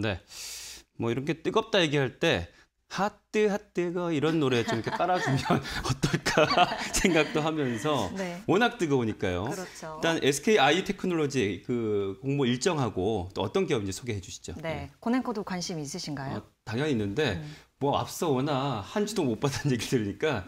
네. 뭐이런게 뜨겁다 얘기할 때 핫뜨 핫뜨가 이런 노래 좀 이렇게 따라주면 어떨까 생각도 하면서 네. 워낙 뜨거우니까요. 그렇죠. 일단 SKI 테크놀로지 그 공모 일정하고 또 어떤 기업인지 소개해 주시죠. 네, 네. 고냉코도 관심 있으신가요? 어, 당연히 있는데 음. 뭐 앞서 워낙 한주도못받는 얘기 들으니까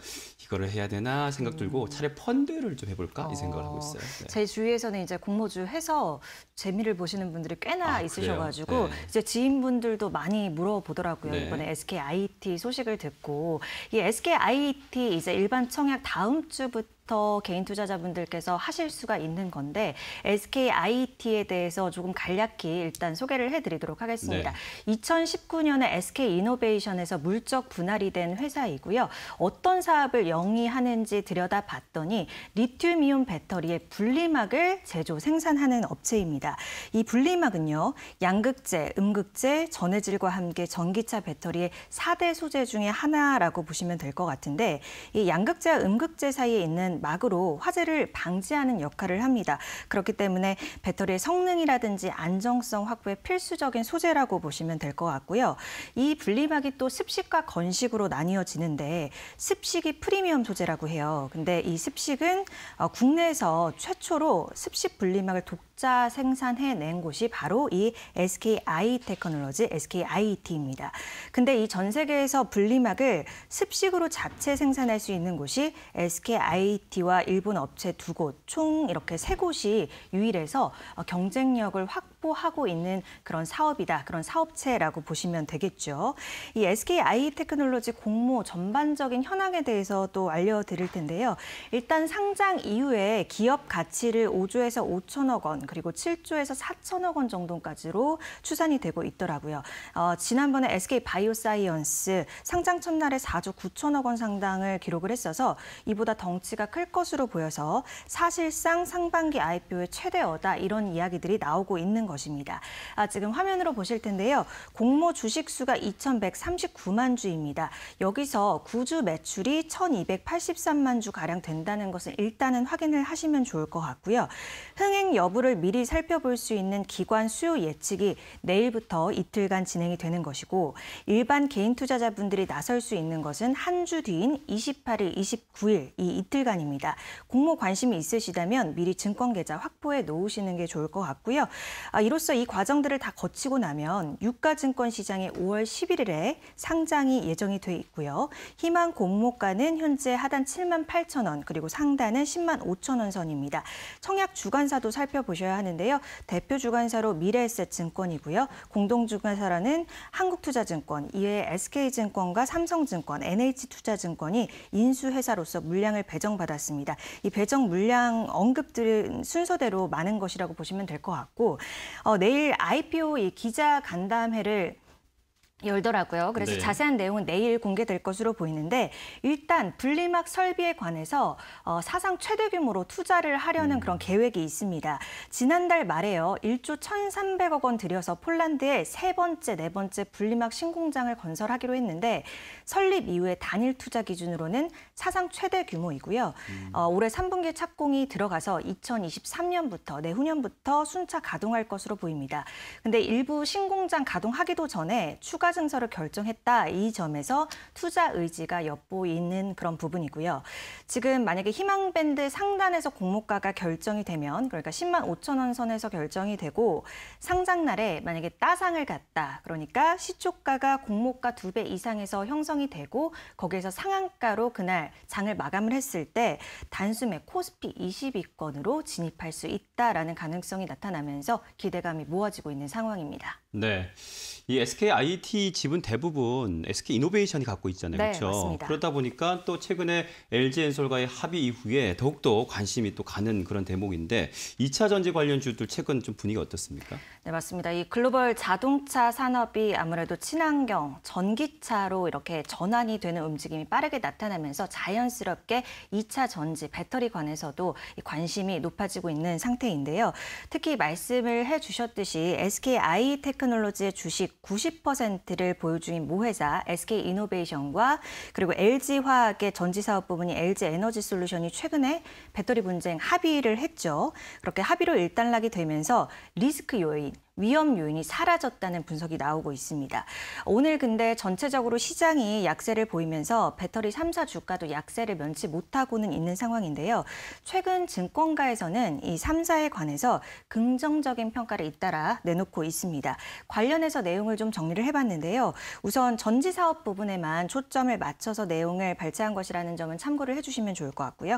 그거를 해야 되나 생각 들고 음. 차라리 펀드를 좀 해볼까 이 생각을 하고 어. 있어요. 네. 제 주위에서는 이제 공모주 해서 재미를 보시는 분들이 꽤나 아, 있으셔가지고 네. 이제 지인분들도 많이 물어보더라고요. 네. 이번에 SK IT 소식을 듣고 이 SK IT 이제 일반 청약 다음 주부터 더 개인 투자자분들께서 하실 수가 있는 건데 SK IT에 대해서 조금 간략히 일단 소개를 해드리도록 하겠습니다. 네. 2019년에 SK 이노베이션에서 물적 분할이 된 회사이고요. 어떤 사업을 영위하는지 들여다봤더니 리튬이온 배터리의 분리막을 제조 생산하는 업체입니다. 이 분리막은요 양극재, 음극재, 전해질과 함께 전기차 배터리의 4대 소재 중에 하나라고 보시면 될 것 같은데 이 양극재와 음극재 사이에 있는 막으로 화재를 방지하는 역할을 합니다. 그렇기 때문에 배터리의 성능이라든지 안정성 확보에 필수적인 소재라고 보시면 될 것 같고요. 이 분리막이 또 습식과 건식으로 나뉘어지는데 습식이 프리미엄 소재라고 해요. 근데 이 습식은 어, 국내에서 최초로 습식 분리막을 독자 생산해낸 곳이 바로 이 SKI 테크놀로지 SKIT입니다. 근데 이 전 세계에서 분리막을 습식으로 자체 생산할 수 있는 곳이 SKI t BT와 일본 업체 두 곳, 총 이렇게 세 곳이 유일해서 어, 경쟁력을 확 확보하고 있는 그런 사업이다, 그런 사업체라고 보시면 되겠죠. 이 SK i 테크놀로지 공모 전반적인 현황에 대해서 또 알려드릴 텐데요. 일단 상장 이후에 기업 가치를 5조에서 5천억 원, 그리고 7조에서 4천억 원 정도까지로 추산이 되고 있더라고요. 어, 지난번에 SK 바이오사이언스 상장 첫날에 4조 9천억 원 상당을 기록을 했어서 이보다 덩치가 클 것으로 보여서 사실상 상반기 IPO의 최대 어다 이런 이야기들이 나오고 있는 거. 것입니다. 아, 지금 화면으로 보실 텐데요. 공모 주식 수가 2,139만 주입니다. 여기서 구주 매출이 1,283만 주 가량 된다는 것은 일단은 확인을 하시면 좋을 것 같고요. 흥행 여부를 미리 살펴볼 수 있는 기관 수요 예측이 내일부터 이틀간 진행이 되는 것이고 일반 개인 투자자분들이 나설 수 있는 것은 한 주 뒤인 28일, 29일 이 이틀간입니다. 공모 관심이 있으시다면 미리 증권 계좌 확보해 놓으시는 게 좋을 것 같고요. 아, 아, 이로써 이 과정들을 다 거치고 나면 유가증권 시장에 5월 11일에 상장이 예정이 돼 있고요. 희망 공모가는 현재 하단 7만 8천 원, 그리고 상단은 10만 5천 원 선입니다. 청약 주관사도 살펴보셔야 하는데요. 대표 주관사로 미래에셋증권이고요. 공동 주관사라는 한국투자증권, 이외에 SK증권과 삼성증권, NH투자증권이 인수회사로서 물량을 배정받았습니다. 이 배정 물량 언급들은 순서대로 많은 것이라고 보시면 될 것 같고 어, 내일 IPO 이 기자 간담회를 열더라고요. 그래서 네. 자세한 내용은 내일 공개될 것으로 보이는데 일단 분리막 설비에 관해서 어, 사상 최대 규모로 투자를 하려는 음. 그런 계획이 있습니다. 지난달 말에요. 1조 1,300억 원 들여서 폴란드에 세 번째, 네 번째 분리막 신공장을 건설하기로 했는데 설립 이후에 단일 투자 기준으로는 사상 최대 규모이고요. 음. 어, 올해 3분기 착공이 들어가서 2023년부터 내후년부터 순차 가동할 것으로 보입니다. 근데 일부 신공장 가동하기도 전에 추가 허가 증서를 결정했다 이 점에서 투자 의지가 엿보이는 그런 부분이고요. 지금 만약에 희망밴드 상단에서 공모가가 결정이 되면 그러니까 10만 5천 원 선에서 결정이 되고 상장 날에 만약에 따상을 갔다 그러니까 시초가가 공모가 두 배 이상에서 형성이 되고 거기에서 상한가로 그날 장을 마감을 했을 때 단숨에 코스피 20위권으로 진입할 수 있다라는 가능성이 나타나면서 기대감이 모아지고 있는 상황입니다. 네, 이 SK IT LG 지분 대부분 SK 이노베이션이 갖고 있잖아요. 네, 그렇죠? 맞습니다. 그러다 보니까 또 최근에 LG 엔솔과의 합의 이후에 더욱더 관심이 또 가는 그런 대목인데 2차 전지 관련주들 최근 좀 분위기 어떻습니까? 네, 맞습니다. 이 글로벌 자동차 산업이 아무래도 친환경, 전기차로 이렇게 전환이 되는 움직임이 빠르게 나타나면서 자연스럽게 2차 전지 배터리 관해서도 관심이 높아지고 있는 상태인데요. 특히 말씀을 해 주셨듯이 SK i 테크놀로지의 주식 90% 프로젝트를 보유 중인 모회사 SK이노베이션과 그리고 LG화학의 전지사업 부분이 LG에너지솔루션이 최근에 배터리 분쟁 합의를 했죠. 그렇게 합의로 일단락이 되면서 리스크 요인, 위험 요인이 사라졌다는 분석이 나오고 있습니다. 오늘 근데 전체적으로 시장이 약세를 보이면서 배터리 3 4 주가도 약세를 면치 못하고는 있는 상황인데요. 최근 증권가에서는 이3 4에 관해서 긍정적인 평가를 잇따라 내놓고 있습니다. 관련해서 내용을 좀 정리를 해봤는데요. 우선 전지 사업 부분에만 초점을 맞춰서 내용을 발췌한 것이라는 점은 참고를 해주시면 좋을 것 같고요.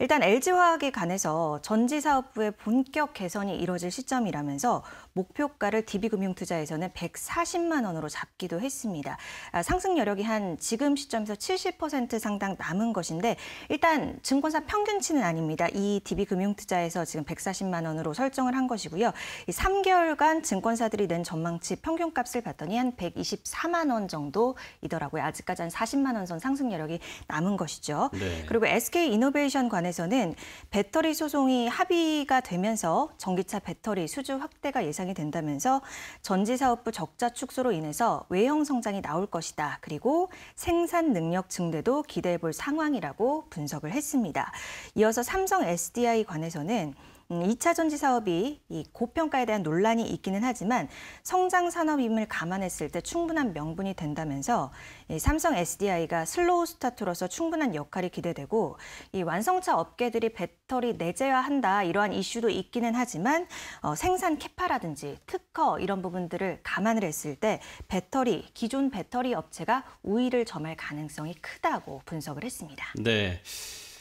일단 LG화학에 관해서 전지 사업부의 본격 개선이 이뤄질 시점이라면서 목표가를 DB금융투자에서는 140만 원으로 잡기도 했습니다. 아, 상승 여력이 한 지금 시점에서 70% 상당 남은 것인데 일단 증권사 평균치는 아닙니다. 이 DB금융투자에서 지금 140만 원으로 설정을 한 것이고요. 3개월간 증권사들이 낸 전망치 평균값을 봤더니 한 124만 원 정도이더라고요. 아직까지 한 40만 원선 상승 여력이 남은 것이죠. 네. 그리고 SK 이노베이션 관해서는 배터리 소송이 합의가 되면서 전기차 배터리 수주 확대가 예상 예상이 된다면서 전지사업부 적자 축소로 인해서 외형 성장이 나올 것이다. 그리고 생산 능력 증대도 기대해 볼 상황이라고 분석을 했습니다. 이어서 삼성 SDI 관해서는 음, 이차 전지 사업이 이 고평가에 대한 논란이 있기는 하지만 성장 산업임을 감안했을 때 충분한 명분이 된다면서 이 삼성 SDI가 슬로우 스타트로서 충분한 역할이 기대되고 이 완성차 업계들이 배터리 내재화한다 이러한 이슈도 있기는 하지만 어, 생산 캐파라든지 특허 이런 부분들을 감안을 했을 때 배터리 기존 배터리 업체가 우위를 점할 가능성이 크다고 분석을 했습니다. 네.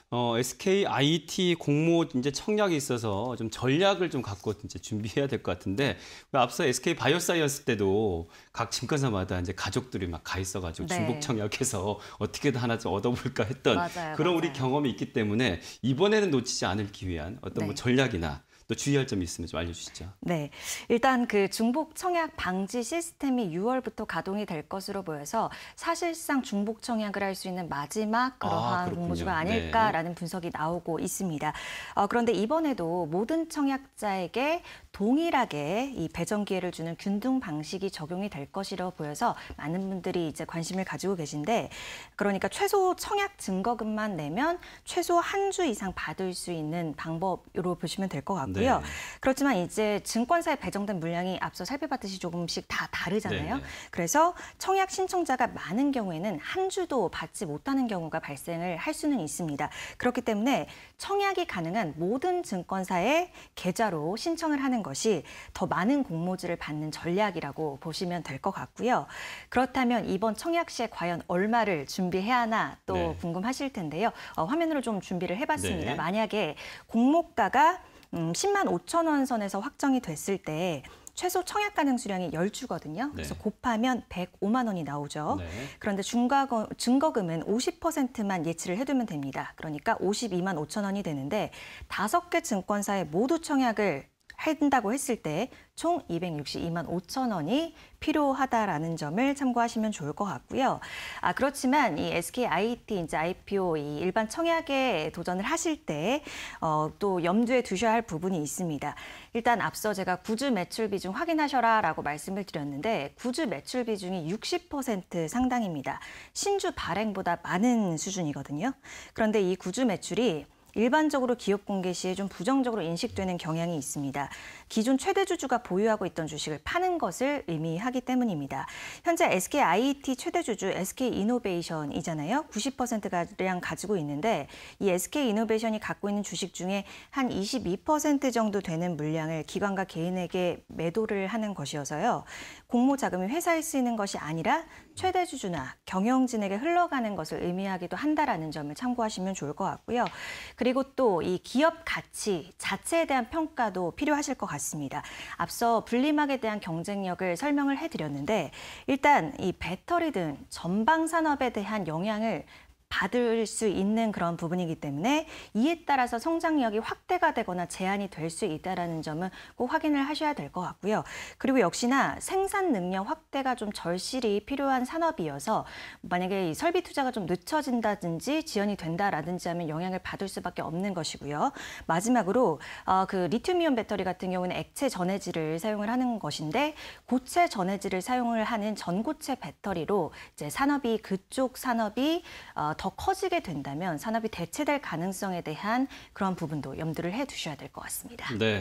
어, SK IT 공모 이제 청약에 있어서 좀 전략을 좀 갖고 이제 준비해야 될 것 같은데 그 앞서 SK 바이오사이언스 때도 각 증권사마다 이제 가족들이 막 가 있어가지고 네. 중복 청약해서 어떻게든 하나 좀 얻어볼까 했던 맞아요, 그런 맞아요. 우리 경험이 있기 때문에 이번에는 놓치지 않을 기 위한 어떤 뭐 네. 뭐 전략이나 또 주의할 점이 있으면 좀 알려주시죠. 네, 일단 그 중복 청약 방지 시스템이 6월부터 가동이 될 것으로 보여서 사실상 중복 청약을 할 수 있는 마지막 아, 그러한 아, 공모주가 네. 아닐까라는 네. 분석이 나오고 있습니다. 어, 그런데 이번에도 모든 청약자에게 동일하게 이 배정 기회를 주는 균등 방식이 적용이 될 것이라 고 보여서 많은 분들이 이제 관심을 가지고 계신데 그러니까 최소 청약 증거금만 내면 최소 한 주 이상 받을 수 있는 방법으로 보시면 될 것 같고요. 네. 그렇지만 이제 증권사에 배정된 물량이 앞서 살펴봤듯이 조금씩 다 다르잖아요. 네, 네. 그래서 청약 신청자가 많은 경우에는 한 주도 받지 못하는 경우가 발생을 할 수는 있습니다. 그렇기 때문에 청약이 가능한 모든 증권사의 계좌로 신청을 하는 것이 더 많은 공모주를 받는 전략이라고 보시면 될 것 같고요. 그렇다면 이번 청약시에 과연 얼마를 준비해야 하나 또 네. 궁금하실 텐데요. 어, 화면으로 좀 준비를 해봤습니다. 네. 만약에 공모가가 음, 10만 5천 원 선에서 확정이 됐을 때 최소 청약 가능 수량이 1 0주거든요 네. 그래서 곱하면 105만 원이 나오죠. 네. 그런데 중과 증거금은 50%만 예치를 해두면 됩니다. 그러니까 52만 5천 원이 되는데 5개 증권사에 모두 청약을 한다고 했을 때 총 262만 5천 원이 필요하다라는 점을 참고하시면 좋을 것 같고요. 아 그렇지만 이 SK IT 이제 IPO 이 일반 청약에 도전을 하실 때또 어, 염두에 두셔야 할 부분이 있습니다. 일단 앞서 제가 구주 매출 비중 확인하셔라라고 말씀을 드렸는데 구주 매출 비중이 60% 상당입니다. 신주 발행보다 많은 수준이거든요. 그런데 이 구주 매출이 일반적으로 기업 공개 시에 좀 부정적으로 인식되는 경향이 있습니다. 기존 최대 주주가 보유하고 있던 주식을 파는 것을 의미하기 때문입니다. 현재 SK IT 최대 주주 SK 이노베이션이잖아요. 90%가량 가지고 있는데 이 SK 이노베이션이 갖고 있는 주식 중에 한 22% 정도 되는 물량을 기관과 개인에게 매도를 하는 것이어서요. 공모 자금이 회사에 쓰이는 것이 아니라 최대 주주나 경영진에게 흘러가는 것을 의미하기도 한다라는 점을 참고하시면 좋을 것 같고요. 그리고 그리고 또 이 기업 가치 자체에 대한 평가도 필요하실 것 같습니다. 앞서 분리막에 대한 경쟁력을 설명을 해드렸는데 일단 이 배터리 등 전방 산업에 대한 영향을 받을 수 있는 그런 부분이기 때문에 이에 따라서 성장력이 확대가 되거나 제한이 될 수 있다라는 점은 꼭 확인을 하셔야 될 것 같고요. 그리고 역시나 생산 능력 확대가 좀 절실히 필요한 산업이어서 만약에 이 설비 투자가 좀 늦춰진다든지 지연이 된다라든지 하면 영향을 받을 수밖에 없는 것이고요. 마지막으로 어, 그 리튬이온 배터리 같은 경우는 액체 전해질을 사용을 하는 것인데 고체 전해질을 사용을 하는 전고체 배터리로 이제 산업이 그쪽 산업이 어, 더더 커지게 된다면 산업이 대체될 가능성에 대한 그런 부분도 염두를 해 두셔야 될 것 같습니다. 네,